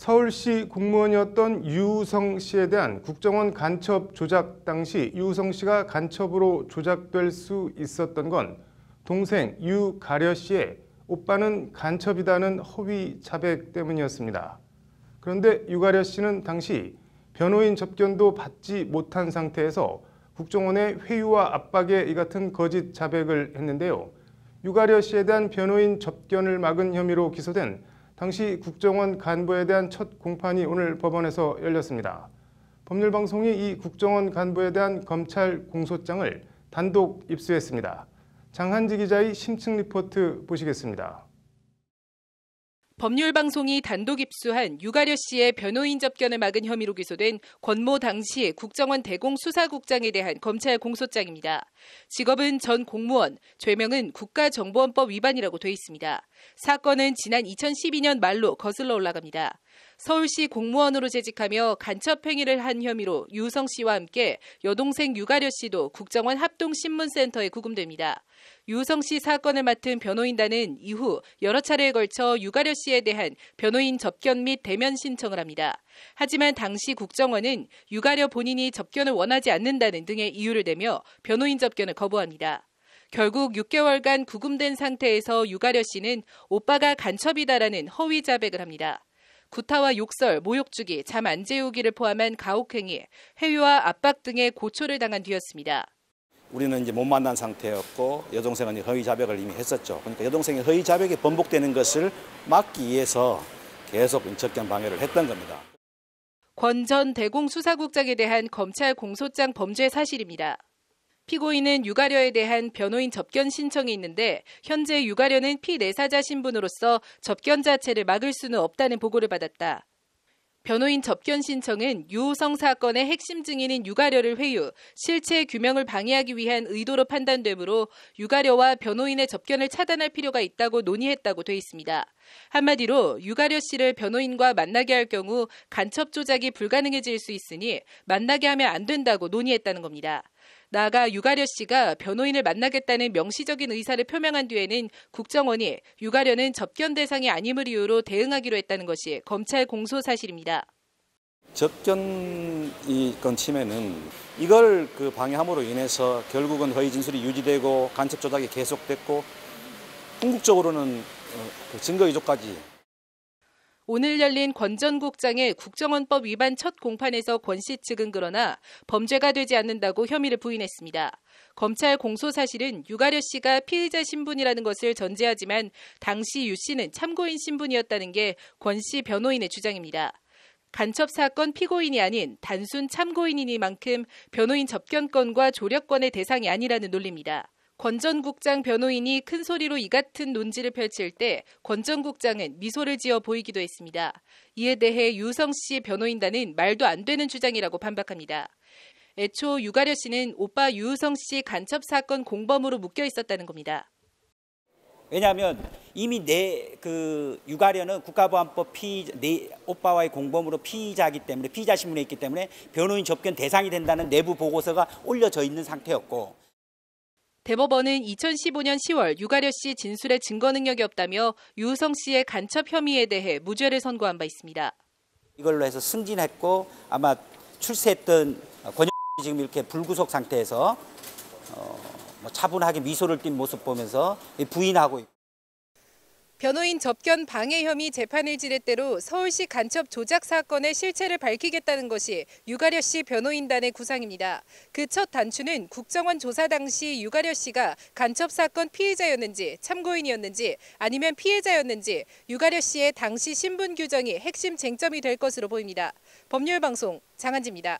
서울시 공무원이었던 유성 씨에 대한 국정원 간첩 조작 당시 유성 씨가 간첩으로 조작될 수 있었던 건 동생 유가려 씨의 오빠는 간첩이다는 허위 자백 때문이었습니다. 그런데 유가려 씨는 당시 변호인 접견도 받지 못한 상태에서 국정원의 회유와 압박에 이 같은 거짓 자백을 했는데요. 유가려 씨에 대한 변호인 접견을 막은 혐의로 기소된 당시 국정원 간부에 대한 첫 공판이 오늘 법원에서 열렸습니다. 법률방송이 이 국정원 간부에 대한 검찰 공소장을 단독 입수했습니다. 장한지 기자의 심층 리포트 보시겠습니다. 법률방송이 단독 입수한 유가려 씨의 변호인 접견을 막은 혐의로 기소된 권모 당시 국정원 대공수사국장에 대한 검찰 공소장입니다. 직업은 전 공무원, 죄명은 국가정보원법 위반이라고 돼 있습니다. 사건은 지난 2012년 말로 거슬러 올라갑니다. 서울시 공무원으로 재직하며 간첩행위를 한 혐의로 유성 씨와 함께 여동생 유가려 씨도 국정원 합동신문센터에 구금됩니다. 유성 씨 사건을 맡은 변호인단은 이후 여러 차례에 걸쳐 유가려 씨에 대한 변호인 접견 및 대면 신청을 합니다. 하지만 당시 국정원은 유가려 본인이 접견을 원하지 않는다는 등의 이유를 대며 변호인 접견을 거부합니다. 결국 6개월간 구금된 상태에서 유가려 씨는 오빠가 간첩이다라는 허위 자백을 합니다. 구타와 욕설, 모욕 주기, 잠 안 재우기를 포함한 가혹행위, 회유와 압박 등의 고초를 당한 뒤였습니다. 우리는 이제 못 만난 상태였고 여동생은 허위 자백을 이미 했었죠. 그러니까 여동생의 허위 자백이 번복되는 것을 막기 위해서 계속 인척견 방해를 했던 겁니다. 권 전 대공 수사국장에 대한 검찰 공소장 범죄 사실입니다. 피고인은 유가려에 대한 변호인 접견 신청이 있는데 현재 유가려는 피내사자 신분으로서 접견 자체를 막을 수는 없다는 보고를 받았다. 변호인 접견 신청은 유호성 사건의 핵심 증인인 유가려를 회유, 실체 규명을 방해하기 위한 의도로 판단되므로 유가려와 변호인의 접견을 차단할 필요가 있다고 논의했다고 돼 있습니다. 한마디로 유가려 씨를 변호인과 만나게 할 경우 간첩 조작이 불가능해질 수 있으니 만나게 하면 안 된다고 논의했다는 겁니다. 나아가 유가려 씨가 변호인을 만나겠다는 명시적인 의사를 표명한 뒤에는 국정원이 유가려는 접견 대상이 아님을 이유로 대응하기로 했다는 것이 검찰 공소 사실입니다. 접견 이건 침해는 이걸 그 방해함으로 인해서 결국은 허위 진술이 유지되고 간첩 조작이 계속됐고 궁극적으로는 어, 그 증거 위조까지 오늘 열린 권 전 국장의 국정원법 위반 첫 공판에서 권 씨 측은 그러나 범죄가 되지 않는다고 혐의를 부인했습니다. 검찰 공소 사실은 유가려 씨가 피의자 신분이라는 것을 전제하지만 당시 유 씨는 참고인 신분이었다는 게 권 씨 변호인의 주장입니다. 간첩 사건 피고인이 아닌 단순 참고인이니만큼 변호인 접견권과 조력권의 대상이 아니라는 논리입니다. 권전 국장 변호인이 큰 소리로 이 같은 논지를 펼칠 때 권 전 국장은 미소를 지어 보이기도 했습니다. 이에 대해 유성 씨 변호인단은 말도 안 되는 주장이라고 반박합니다. 애초 유가려 씨는 오빠 유성씨 간첩 사건 공범으로 묶여 있었다는 겁니다. 왜냐하면 이미 내그 유가려는 국가보안법 피 내 오빠와의 공범으로 피의자이기 때문에 피의자 신문에 있기 때문에 변호인 접견 대상이 된다는 내부 보고서가 올려져 있는 상태였고 대법원은 2015년 10월 유가려 씨 진술의 증거 능력이 없다며 유우성 씨의 간첩 혐의에 대해 무죄를 선고한 바 있습니다. 이걸로 해서 승진했고 아마 출세했던 권영 지금 이렇게 불구속 상태에서 어, 뭐 차분하게 미소를 띤 모습 보면서 부인하고 있고. 변호인 접견 방해 혐의 재판을 지렛대로 서울시 간첩 조작 사건의 실체를 밝히겠다는 것이 유가려 씨 변호인단의 구상입니다. 그 첫 단추는 국정원 조사 당시 유가려 씨가 간첩 사건 피해자였는지 참고인이었는지 아니면 피해자였는지 유가려 씨의 당시 신분 규정이 핵심 쟁점이 될 것으로 보입니다. 법률방송 장한지입니다.